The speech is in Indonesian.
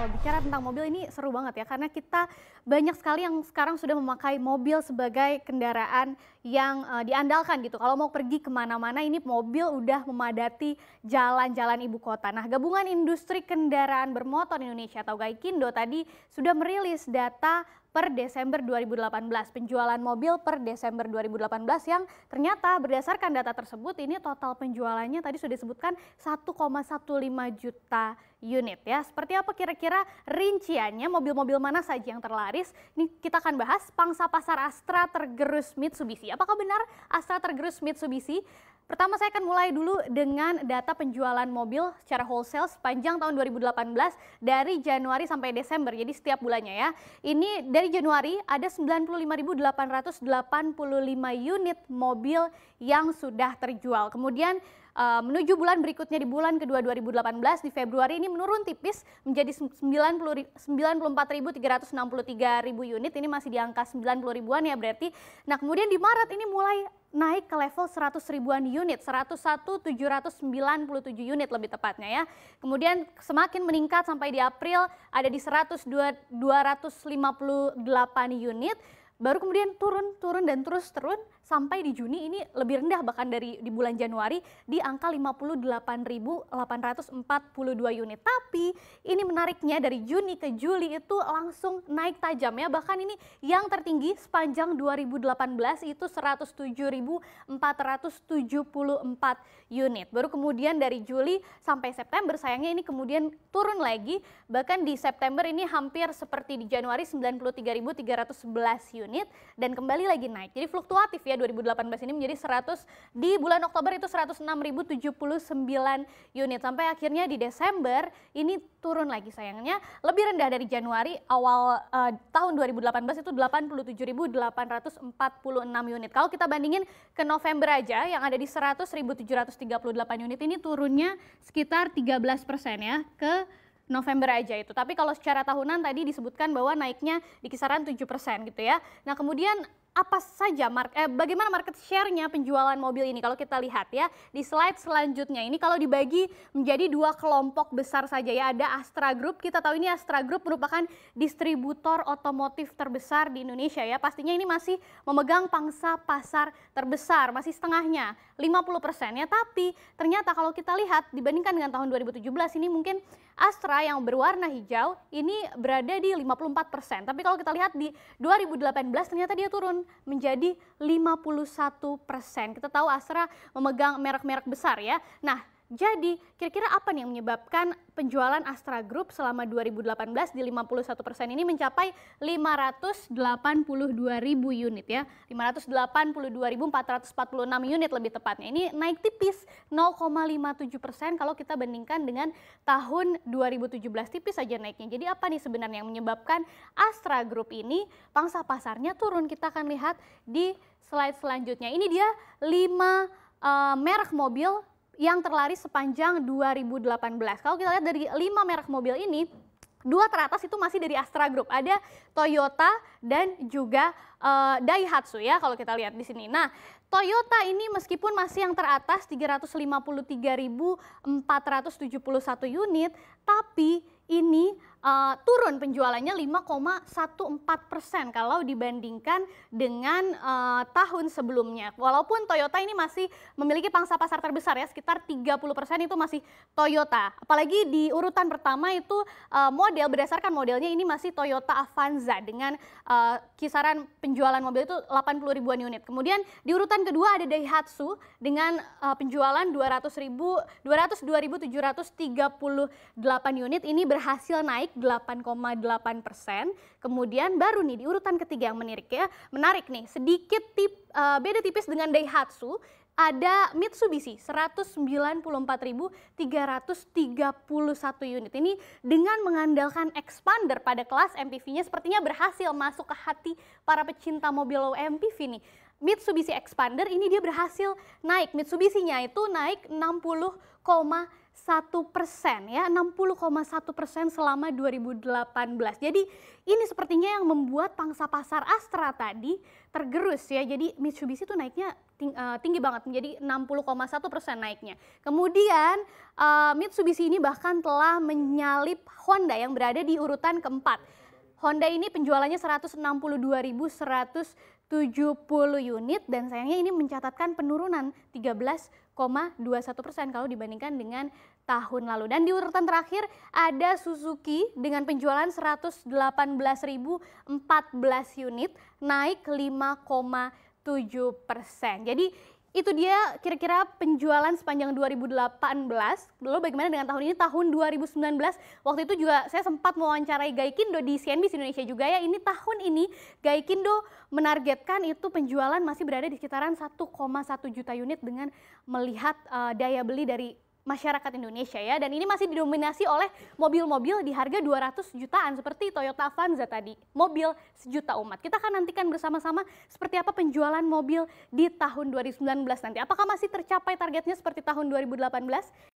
kalau bicara tentang mobil ini seru banget ya karena kita banyak sekali yang sekarang sudah memakai mobil sebagai kendaraan yang uh, diandalkan gitu. Kalau mau pergi kemana-mana ini mobil udah memadati jalan-jalan ibu kota. Nah gabungan industri kendaraan bermotor Indonesia atau Gaikindo tadi sudah merilis data per Desember 2018. Penjualan mobil per Desember 2018 yang ternyata berdasarkan data tersebut ini total penjualannya tadi sudah disebutkan 1,15 juta unit ya. Seperti apa kira-kira rinciannya mobil-mobil mana saja yang terlaris? Ini kita akan bahas pangsa pasar Astra tergerus Mitsubishi. Apakah benar Astra tergerus Mitsubishi? Pertama saya akan mulai dulu dengan data penjualan mobil secara wholesale sepanjang tahun 2018 dari Januari sampai Desember. Jadi setiap bulannya ya. Ini dari Januari ada 95.885 unit mobil yang sudah terjual. Kemudian eh, menuju bulan berikutnya di bulan kedua 2018 di Februari ini menurun tipis menjadi 94.363 unit ini masih di angka 90 ribuan ya berarti. Nah kemudian di Maret ini mulai naik ke level 100 ribuan unit, 101.797 unit lebih tepatnya ya. Kemudian semakin meningkat sampai di April ada di delapan unit, baru kemudian turun, turun dan terus turun sampai di Juni ini lebih rendah bahkan dari di bulan Januari di angka 58.842 unit. Tapi ini menariknya dari Juni ke Juli itu langsung naik tajam ya. Bahkan ini yang tertinggi sepanjang 2018 itu 107.474 unit. Baru kemudian dari Juli sampai September sayangnya ini kemudian turun lagi bahkan di September ini hampir seperti di Januari 93.311 unit unit dan kembali lagi naik. Jadi fluktuatif ya 2018 ini menjadi 100 di bulan Oktober itu 106.079 unit sampai akhirnya di Desember ini turun lagi sayangnya lebih rendah dari Januari awal uh, tahun 2018 itu 87.846 unit. Kalau kita bandingin ke November aja yang ada di 100.738 unit ini turunnya sekitar 13 persen ya ke November aja itu. Tapi kalau secara tahunan tadi disebutkan bahwa naiknya di kisaran 7% gitu ya. Nah, kemudian apa saja mark eh, bagaimana market share-nya penjualan mobil ini kalau kita lihat ya di slide selanjutnya ini kalau dibagi menjadi dua kelompok besar saja ya ada Astra Group kita tahu ini Astra Group merupakan distributor otomotif terbesar di Indonesia ya pastinya ini masih memegang pangsa pasar terbesar masih setengahnya 50 persennya tapi ternyata kalau kita lihat dibandingkan dengan tahun 2017 ini mungkin Astra yang berwarna hijau ini berada di 54 persen tapi kalau kita lihat di 2018 ternyata dia turun lima menjadi 51 persen. Kita tahu Astra memegang merek-merek besar ya. Nah, jadi, kira-kira apa nih yang menyebabkan penjualan Astra Group selama 2018 di 51 persen ini mencapai 582 ribu unit ya. ribu enam unit lebih tepatnya. Ini naik tipis 0,57 persen kalau kita bandingkan dengan tahun 2017 tipis saja naiknya. Jadi apa nih sebenarnya yang menyebabkan Astra Group ini pangsa pasarnya turun? Kita akan lihat di slide selanjutnya. Ini dia 5 uh, eh, merek mobil yang terlaris sepanjang 2018. Kalau kita lihat dari lima merek mobil ini, Dua teratas itu masih dari Astra Group. Ada Toyota dan juga uh, Daihatsu ya kalau kita lihat di sini. Nah, Toyota ini meskipun masih yang teratas 353.471 unit, tapi ini uh, turun penjualannya 5,14 persen kalau dibandingkan dengan uh, tahun sebelumnya. Walaupun Toyota ini masih memiliki pangsa pasar terbesar ya, sekitar 30 persen itu masih Toyota. Apalagi di urutan pertama itu uh, model berdasarkan modelnya ini masih Toyota Avanza dengan uh, kisaran penjualan mobil itu 80 ribuan unit. Kemudian di urutan kedua ada Daihatsu dengan uh, penjualan 200 ribu 202.738 unit ini berhasil naik naik 8,8 persen. Kemudian baru nih di urutan ketiga yang menarik ya, menarik nih sedikit tip, uh, beda tipis dengan Daihatsu ada Mitsubishi 194.331 unit. Ini dengan mengandalkan expander pada kelas MPV-nya sepertinya berhasil masuk ke hati para pecinta mobil low MPV nih. Mitsubishi Expander ini dia berhasil naik. Mitsubishi-nya itu naik 60,5 satu persen ya 60,1 persen selama 2018. Jadi ini sepertinya yang membuat pangsa pasar Astra tadi tergerus ya. Jadi Mitsubishi itu naiknya tinggi, uh, eh, tinggi banget menjadi 60,1 persen naiknya. Kemudian uh, Mitsubishi ini bahkan telah menyalip Honda yang berada di urutan keempat Honda ini penjualannya 162.170 unit dan sayangnya ini mencatatkan penurunan 13,21 persen kalau dibandingkan dengan tahun lalu. Dan di urutan terakhir ada Suzuki dengan penjualan 118.014 unit naik 5,7 persen. Jadi itu dia kira-kira penjualan sepanjang 2018. Lalu bagaimana dengan tahun ini tahun 2019? Waktu itu juga saya sempat mewawancarai Gaikindo di CNBC Indonesia juga ya. Ini tahun ini Gaikindo menargetkan itu penjualan masih berada di sekitaran 1,1 juta unit dengan melihat uh, daya beli dari masyarakat Indonesia ya dan ini masih didominasi oleh mobil-mobil di harga 200 jutaan seperti Toyota Avanza tadi mobil sejuta umat kita akan nantikan bersama-sama seperti apa penjualan mobil di tahun 2019 nanti apakah masih tercapai targetnya seperti tahun 2018